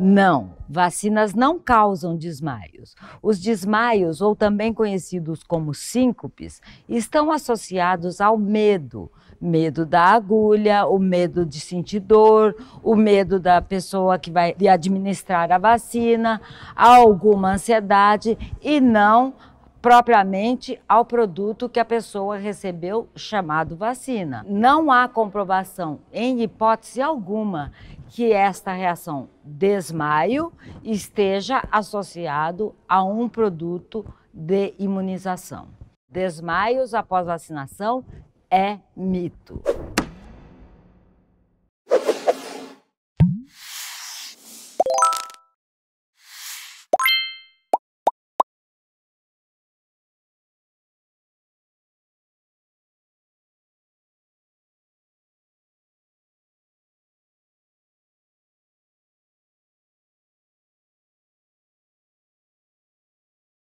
Não, vacinas não causam desmaios. Os desmaios, ou também conhecidos como síncopes, estão associados ao medo. Medo da agulha, o medo de sentir dor, o medo da pessoa que vai administrar a vacina, alguma ansiedade e não propriamente ao produto que a pessoa recebeu chamado vacina. Não há comprovação, em hipótese alguma, que esta reação desmaio esteja associado a um produto de imunização. Desmaios após vacinação é mito.